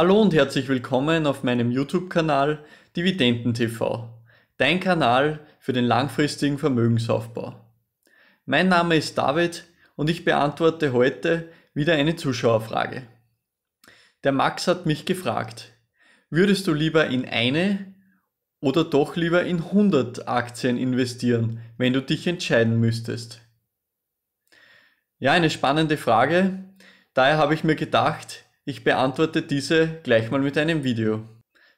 Hallo und herzlich willkommen auf meinem YouTube-Kanal Dividenden TV, dein Kanal für den langfristigen Vermögensaufbau. Mein Name ist David und ich beantworte heute wieder eine Zuschauerfrage. Der Max hat mich gefragt, würdest du lieber in eine oder doch lieber in 100 Aktien investieren, wenn du dich entscheiden müsstest? Ja, eine spannende Frage. Daher habe ich mir gedacht, ich beantworte diese gleich mal mit einem Video.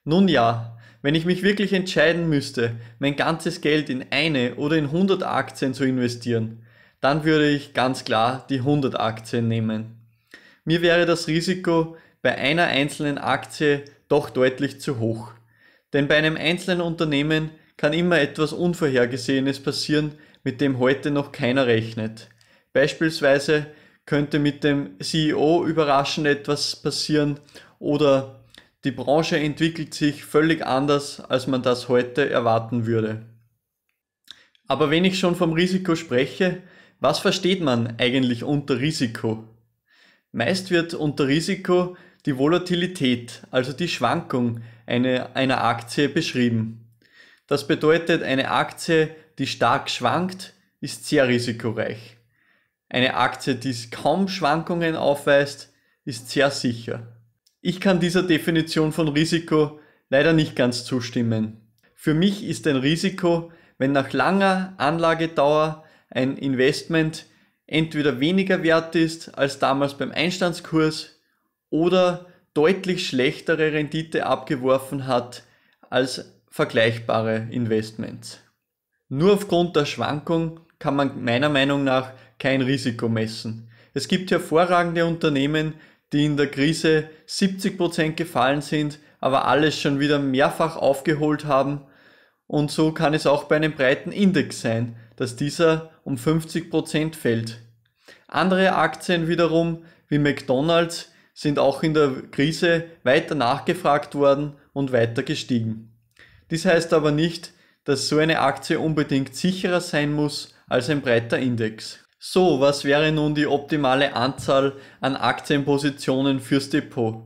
Nun ja, wenn ich mich wirklich entscheiden müsste, mein ganzes Geld in eine oder in 100 Aktien zu investieren, dann würde ich ganz klar die 100 Aktien nehmen. Mir wäre das Risiko bei einer einzelnen Aktie doch deutlich zu hoch. Denn bei einem einzelnen Unternehmen kann immer etwas Unvorhergesehenes passieren, mit dem heute noch keiner rechnet. Beispielsweise könnte mit dem CEO überraschend etwas passieren oder die Branche entwickelt sich völlig anders, als man das heute erwarten würde. Aber wenn ich schon vom Risiko spreche, was versteht man eigentlich unter Risiko? Meist wird unter Risiko die Volatilität, also die Schwankung eine, einer Aktie beschrieben. Das bedeutet, eine Aktie, die stark schwankt, ist sehr risikoreich. Eine Aktie, die kaum Schwankungen aufweist, ist sehr sicher. Ich kann dieser Definition von Risiko leider nicht ganz zustimmen. Für mich ist ein Risiko, wenn nach langer Anlagedauer ein Investment entweder weniger wert ist als damals beim Einstandskurs oder deutlich schlechtere Rendite abgeworfen hat als vergleichbare Investments. Nur aufgrund der Schwankung kann man meiner Meinung nach kein Risiko messen. Es gibt hervorragende Unternehmen, die in der Krise 70% gefallen sind, aber alles schon wieder mehrfach aufgeholt haben. Und so kann es auch bei einem breiten Index sein, dass dieser um 50% fällt. Andere Aktien wiederum, wie McDonald's, sind auch in der Krise weiter nachgefragt worden und weiter gestiegen. Dies heißt aber nicht, dass so eine Aktie unbedingt sicherer sein muss als ein breiter Index. So, was wäre nun die optimale Anzahl an Aktienpositionen fürs Depot?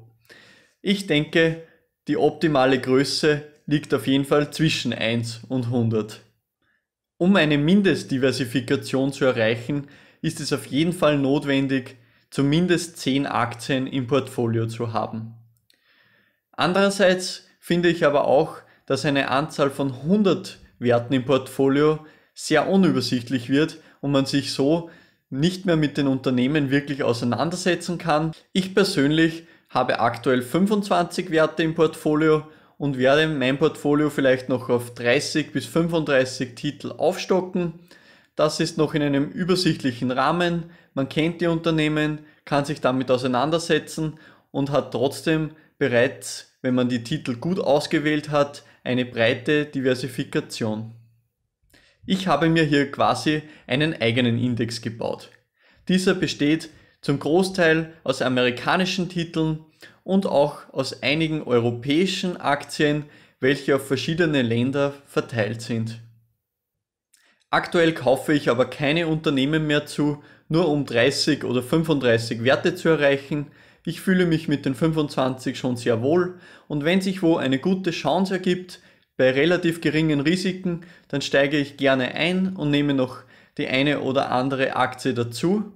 Ich denke, die optimale Größe liegt auf jeden Fall zwischen 1 und 100. Um eine Mindestdiversifikation zu erreichen, ist es auf jeden Fall notwendig, zumindest 10 Aktien im Portfolio zu haben. Andererseits finde ich aber auch, dass eine Anzahl von 100 Werten im Portfolio sehr unübersichtlich wird und man sich so nicht mehr mit den Unternehmen wirklich auseinandersetzen kann. Ich persönlich habe aktuell 25 Werte im Portfolio und werde mein Portfolio vielleicht noch auf 30 bis 35 Titel aufstocken. Das ist noch in einem übersichtlichen Rahmen. Man kennt die Unternehmen, kann sich damit auseinandersetzen und hat trotzdem bereits, wenn man die Titel gut ausgewählt hat, eine breite Diversifikation. Ich habe mir hier quasi einen eigenen Index gebaut. Dieser besteht zum Großteil aus amerikanischen Titeln und auch aus einigen europäischen Aktien, welche auf verschiedene Länder verteilt sind. Aktuell kaufe ich aber keine Unternehmen mehr zu, nur um 30 oder 35 Werte zu erreichen. Ich fühle mich mit den 25 schon sehr wohl und wenn sich wo eine gute Chance ergibt, bei relativ geringen Risiken, dann steige ich gerne ein und nehme noch die eine oder andere Aktie dazu.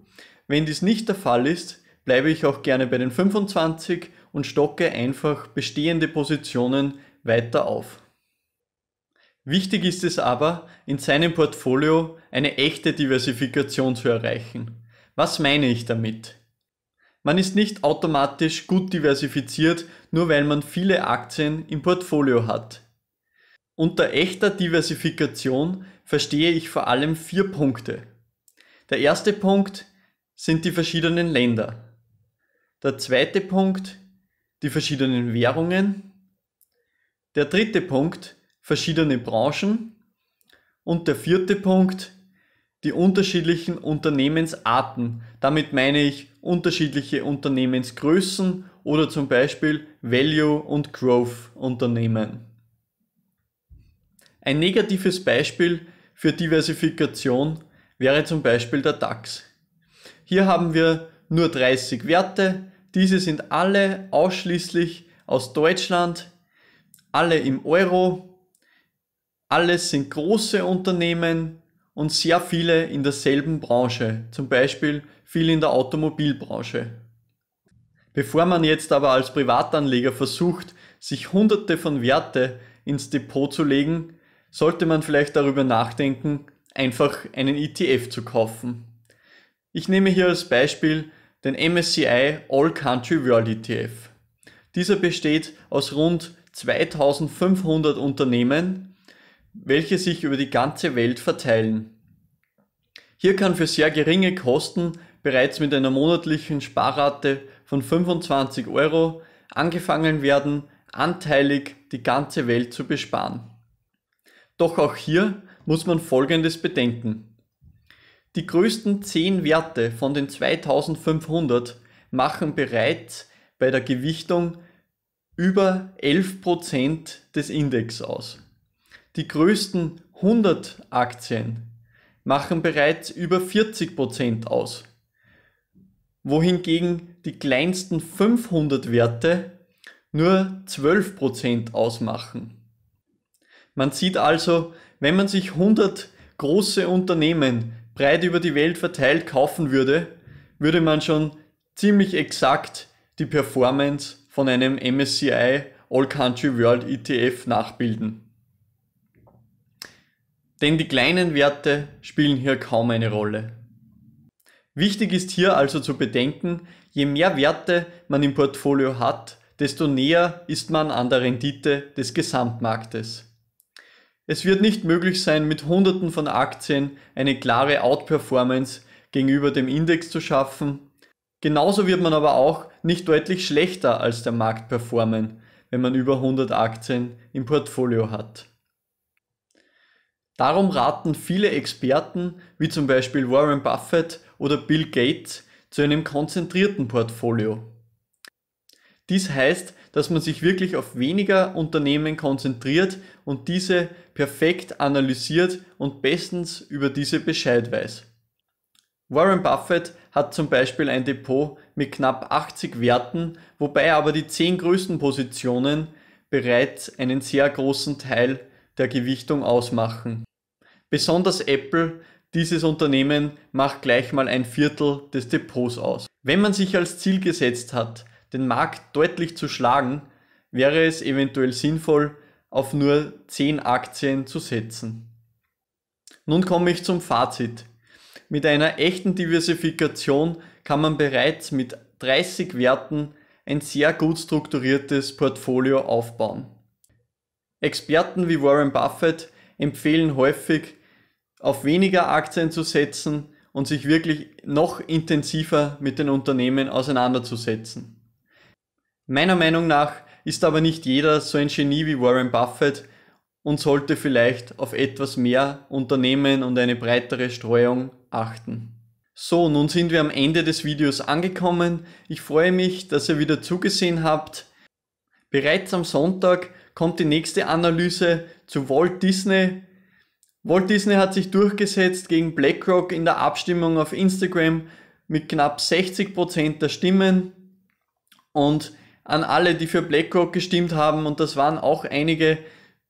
Wenn dies nicht der Fall ist, bleibe ich auch gerne bei den 25 und stocke einfach bestehende Positionen weiter auf. Wichtig ist es aber, in seinem Portfolio eine echte Diversifikation zu erreichen. Was meine ich damit? Man ist nicht automatisch gut diversifiziert, nur weil man viele Aktien im Portfolio hat. Unter echter Diversifikation verstehe ich vor allem vier Punkte. Der erste Punkt sind die verschiedenen Länder. Der zweite Punkt die verschiedenen Währungen. Der dritte Punkt verschiedene Branchen. Und der vierte Punkt die unterschiedlichen Unternehmensarten. Damit meine ich unterschiedliche Unternehmensgrößen oder zum Beispiel Value- und Growth-Unternehmen. Ein negatives Beispiel für Diversifikation wäre zum Beispiel der DAX. Hier haben wir nur 30 Werte. Diese sind alle ausschließlich aus Deutschland, alle im Euro. Alles sind große Unternehmen und sehr viele in derselben Branche, zum Beispiel viel in der Automobilbranche. Bevor man jetzt aber als Privatanleger versucht, sich hunderte von Werte ins Depot zu legen, sollte man vielleicht darüber nachdenken, einfach einen ETF zu kaufen. Ich nehme hier als Beispiel den MSCI All Country World ETF. Dieser besteht aus rund 2500 Unternehmen, welche sich über die ganze Welt verteilen. Hier kann für sehr geringe Kosten bereits mit einer monatlichen Sparrate von 25 Euro angefangen werden, anteilig die ganze Welt zu besparen. Doch auch hier muss man Folgendes bedenken. Die größten 10 Werte von den 2500 machen bereits bei der Gewichtung über 11% des Index aus. Die größten 100 Aktien machen bereits über 40% aus, wohingegen die kleinsten 500 Werte nur 12% ausmachen. Man sieht also, wenn man sich 100 große Unternehmen breit über die Welt verteilt kaufen würde, würde man schon ziemlich exakt die Performance von einem MSCI All Country World ETF nachbilden. Denn die kleinen Werte spielen hier kaum eine Rolle. Wichtig ist hier also zu bedenken, je mehr Werte man im Portfolio hat, desto näher ist man an der Rendite des Gesamtmarktes. Es wird nicht möglich sein, mit Hunderten von Aktien eine klare Outperformance gegenüber dem Index zu schaffen. Genauso wird man aber auch nicht deutlich schlechter als der Markt performen, wenn man über 100 Aktien im Portfolio hat. Darum raten viele Experten, wie zum Beispiel Warren Buffett oder Bill Gates, zu einem konzentrierten Portfolio. Dies heißt, dass man sich wirklich auf weniger Unternehmen konzentriert und diese perfekt analysiert und bestens über diese Bescheid weiß. Warren Buffett hat zum Beispiel ein Depot mit knapp 80 Werten, wobei aber die 10 größten Positionen bereits einen sehr großen Teil der Gewichtung ausmachen. Besonders Apple, dieses Unternehmen, macht gleich mal ein Viertel des Depots aus. Wenn man sich als Ziel gesetzt hat, den Markt deutlich zu schlagen, wäre es eventuell sinnvoll, auf nur 10 Aktien zu setzen. Nun komme ich zum Fazit. Mit einer echten Diversifikation kann man bereits mit 30 Werten ein sehr gut strukturiertes Portfolio aufbauen. Experten wie Warren Buffett empfehlen häufig, auf weniger Aktien zu setzen und sich wirklich noch intensiver mit den Unternehmen auseinanderzusetzen. Meiner Meinung nach ist aber nicht jeder so ein Genie wie Warren Buffett und sollte vielleicht auf etwas mehr Unternehmen und eine breitere Streuung achten. So, nun sind wir am Ende des Videos angekommen. Ich freue mich, dass ihr wieder zugesehen habt. Bereits am Sonntag kommt die nächste Analyse zu Walt Disney. Walt Disney hat sich durchgesetzt gegen BlackRock in der Abstimmung auf Instagram mit knapp 60% Prozent der Stimmen und an alle, die für BlackRock gestimmt haben und das waren auch einige,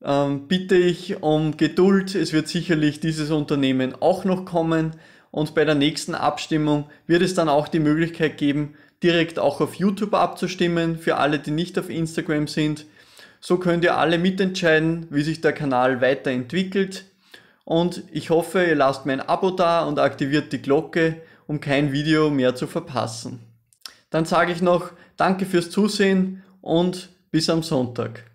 ähm, bitte ich um Geduld. Es wird sicherlich dieses Unternehmen auch noch kommen und bei der nächsten Abstimmung wird es dann auch die Möglichkeit geben, direkt auch auf YouTube abzustimmen für alle, die nicht auf Instagram sind. So könnt ihr alle mitentscheiden, wie sich der Kanal weiterentwickelt. Und ich hoffe, ihr lasst mein Abo da und aktiviert die Glocke, um kein Video mehr zu verpassen. Dann sage ich noch Danke fürs Zusehen und bis am Sonntag.